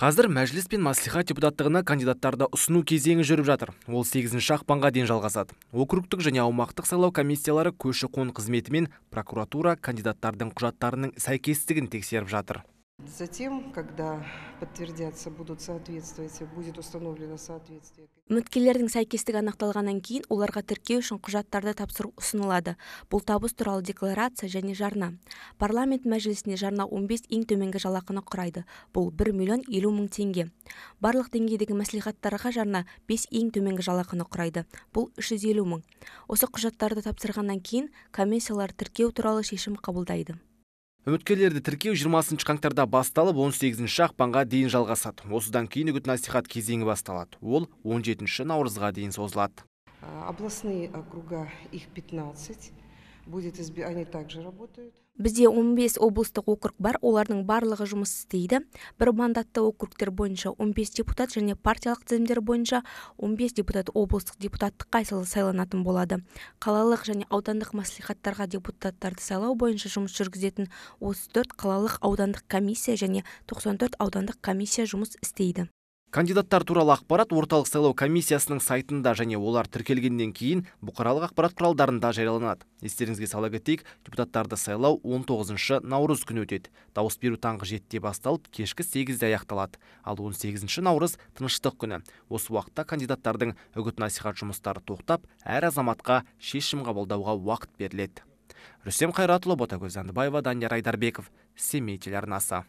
қазір мәжіліс пен мәслихат депутаттығына кандидаттарды ұсыну кезеңі жүріп жатыр ол 8 ақпанға дейін жалғасады округтік және аумақтық сайлау комиссиялары көші қон қызметі мен прокуратура кандидаттардың құжаттарының сәйкестігін тексеріп жатыр Затем, когда подтвердятся будут будет установлено соответствие. соответствовать үміткерлердің сәйкестігі анықталғаннан кейін оларға тіркеу үшін құжаттарды тапсыру ұсынылады бұл табыс туралы декларация және жарна парламент мәжілісіне жарна 15 ең төменгі жалақыны құрайды бұл 1 миллион елу мың теңге барлық деңгейдегі мәслихаттарға жарна 5 ең төменгі жалақыны құрайды бұл 350 мың осы құжаттарды тапсырғаннан кейін комиссиялар тіркеу туралы шешім қабылдайды Үміткерлерді тіркеу 20 қаңтарда басталып, 18 ақпанға дейін жалғасады. Осыдан кейін үгіт насихат кезеңі басталады. Ол 17 наурызға дейін созылады. Областные округа их 15 будет они также работают бізде 15 облыстық округ бар олардың барлығы жұмыс істейді бір мандатты округтер бойынша 15 депутат және партиялық тізімдер бойынша 15 депутат облыстық депутаттыққа сайланатын болады қалалық және аудандық мәслихаттарға депутаттарды сайлау бойынша жұмыс жүргізетін 34 қалалық аудандық комиссия және 94 аудандық комиссия жұмыс істейді кандидаттар туралы ақпарат орталық сайлау комиссиясының сайтында және олар тіркелгеннен кейін бұқаралық ақпарат құралдарында жарияланады естеріңізге сала кетейік депутаттарды сайлау 19 наурыз күні өтеді дауыс беру таңғы жетіде басталып кешкі сегізде аяқталады ал 18 наурыз тыныштық күні осы уақытта кандидаттардың үгіт насихат жұмыстары тоқтап әр азаматқа шешім қабылдауға уақыт беріледі рүстем қайратұлы ботагөз әндібаева данияр айдарбеков семей телеарнасы